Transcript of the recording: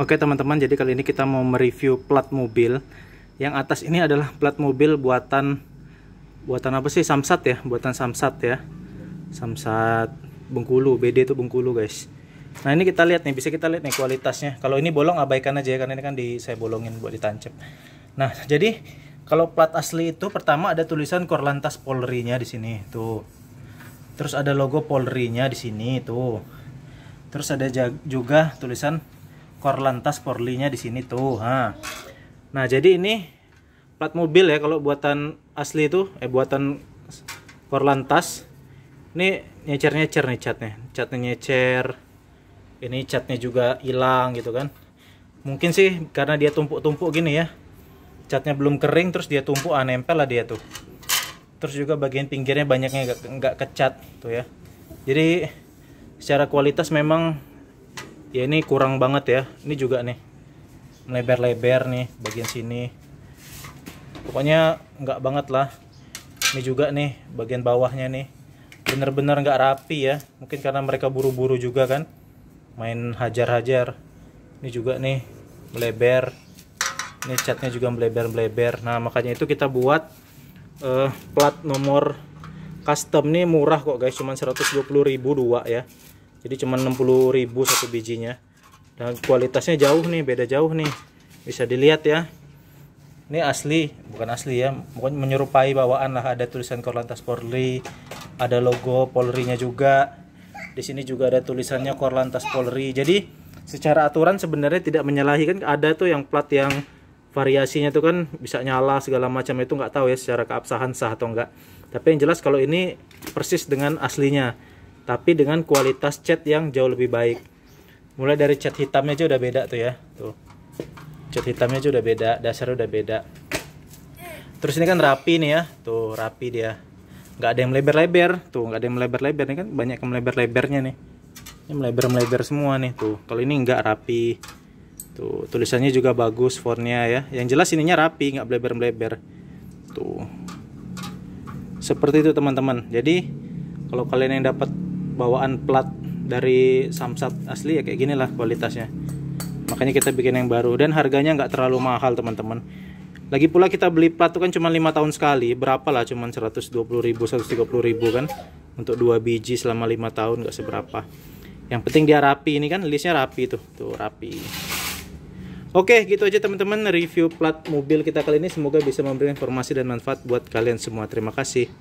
Oke teman-teman, jadi kali ini kita mau mereview plat mobil. Yang atas ini adalah plat mobil buatan buatan apa sih? Samsat ya, buatan Samsat ya. Samsat Bengkulu, BD itu Bengkulu, guys. Nah, ini kita lihat nih, bisa kita lihat nih kualitasnya. Kalau ini bolong abaikan aja ya karena ini kan di saya bolongin buat ditancap. Nah, jadi kalau plat asli itu pertama ada tulisan Korlantas Polri-nya di sini, tuh. Terus ada logo Polri-nya di sini, tuh. Terus ada juga tulisan korlantas porlinya di sini tuh nah jadi ini plat mobil ya kalau buatan asli itu eh buatan korlantas ini nyecer nyecer nih catnya catnya nyecer ini catnya juga hilang gitu kan mungkin sih karena dia tumpuk-tumpuk gini ya catnya belum kering terus dia tumpuk ah, nempel lah dia tuh terus juga bagian pinggirnya banyaknya nggak kecat tuh ya jadi secara kualitas memang ya ini kurang banget ya ini juga nih melebar lebar nih bagian sini pokoknya nggak banget lah ini juga nih bagian bawahnya nih bener-bener nggak rapi ya mungkin karena mereka buru-buru juga kan main hajar-hajar ini juga nih melebar ini catnya juga melebar-melebar nah makanya itu kita buat uh, plat nomor custom nih murah kok guys cuman 120.000 dua ya jadi cuma 60000 satu bijinya dan kualitasnya jauh nih beda jauh nih bisa dilihat ya ini asli bukan asli ya pokoknya menyerupai bawaan lah ada tulisan Korlantas Polri ada logo Polri-nya juga di sini juga ada tulisannya Korlantas Polri jadi secara aturan sebenarnya tidak menyalahi kan ada tuh yang plat yang variasinya tuh kan bisa nyala segala macam itu nggak tahu ya secara keabsahan sah atau enggak tapi yang jelas kalau ini persis dengan aslinya tapi dengan kualitas cat yang jauh lebih baik mulai dari cat hitamnya aja udah beda tuh ya tuh cat hitamnya aja udah beda dasar udah beda terus ini kan rapi nih ya tuh rapi dia nggak ada yang melebar-lebar tuh nggak ada yang melebar-lebar ini kan banyak yang melebar-lebarnya nih ini melebar-melebar semua nih tuh kalau ini nggak rapi tuh tulisannya juga bagus fontnya ya yang jelas ininya rapi nggak melebar-melebar. tuh seperti itu teman-teman jadi kalau kalian yang dapat bawaan plat dari samsat asli ya kayak gini lah kualitasnya makanya kita bikin yang baru dan harganya nggak terlalu mahal teman-teman lagi pula kita beli plat tuh kan cuma lima tahun sekali berapa lah cuma 120 ribu 130 ribu kan untuk dua biji selama lima tahun nggak seberapa yang penting dia rapi ini kan listnya rapi tuh tuh rapi Oke, gitu aja teman-teman review plat mobil kita kali ini. Semoga bisa memberi informasi dan manfaat buat kalian semua. Terima kasih.